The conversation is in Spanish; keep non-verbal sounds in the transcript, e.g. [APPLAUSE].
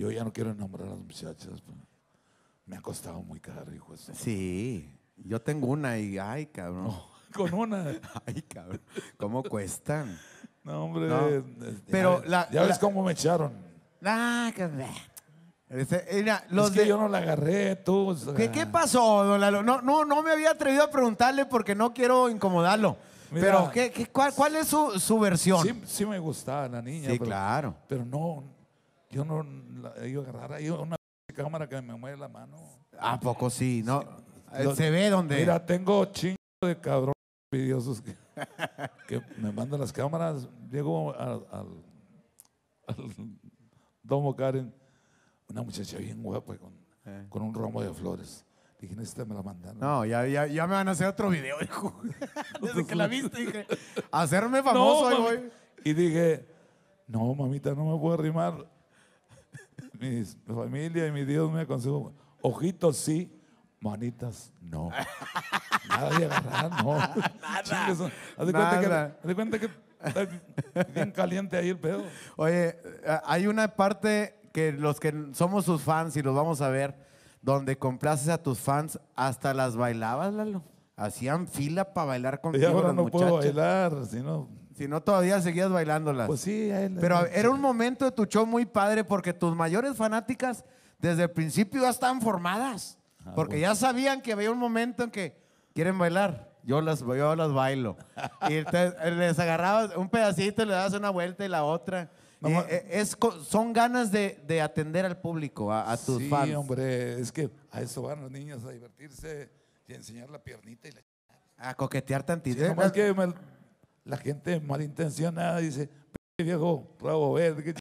Yo ya no quiero nombrar a las muchachas. Pues. Me ha costado muy caro, hijo. Sí, yo tengo una y, ay, cabrón. [LAUGHS] con una. [LAUGHS] ay, cabrón. ¿Cómo cuestan? No, hombre. Pero ya, la, ya ves cómo me echaron. Ah, qué es que yo no la agarré, tú. ¿Qué, pasó, don Lalo? No, no, no me había atrevido a preguntarle porque no quiero incomodarlo. pero, ¿qué, qué cuál, cuál, es su, versión? Sí, sí, me gustaba la niña. Sí, claro. Pero no, yo no la, yo agarrar. Hay una cámara que me mueve la mano. ¿A poco sí? No. Eh, Se ve donde. Mira, tengo chingo de cabrones envidiosos que, [LAUGHS] me mandan las cámaras. Llego al, al, Domo Karen, una muchacha bien guapa con, eh. con un rombo de flores. Dije, esta me la mandan. No, ya, ya, ya, me van a hacer otro video, hijo. [LAUGHS] Desde que la [LAUGHS] viste, dije, hacerme famoso, hoy, Y dije, no, mamita, no me puedo arrimar mi familia y mi Dios me aconsejó, ojitos sí, manitas no. [LAUGHS] Nada de agarrar, no. Nada. haz, cuenta Que, cuenta que está bien caliente ahí el pedo. Oye, eh, hay una parte que los que somos sus fans y los vamos a ver, donde complaces a tus fans, hasta las bailabas, Lalo. Hacían fila para bailar contigo. Y ahora no puedo bailar, sino si no, todavía seguías bailándolas. Pues sí, Pero era un momento de tu show muy padre porque tus mayores fanáticas desde el principio ya estaban formadas. Ah, porque ya sabían que había un momento en que quieren bailar. Yo las, las bailo. y entonces eh, les agarrabas un pedacito, le dabas una vuelta y la otra. Eh, es, son ganas de, atender al público, a, tus fans. Sí, hombre, es que a eso van los niños, a divertirse y enseñar la piernita y la a coquetear tantito. Eh, que la gente malintencionada dice, viejo, bravo verde,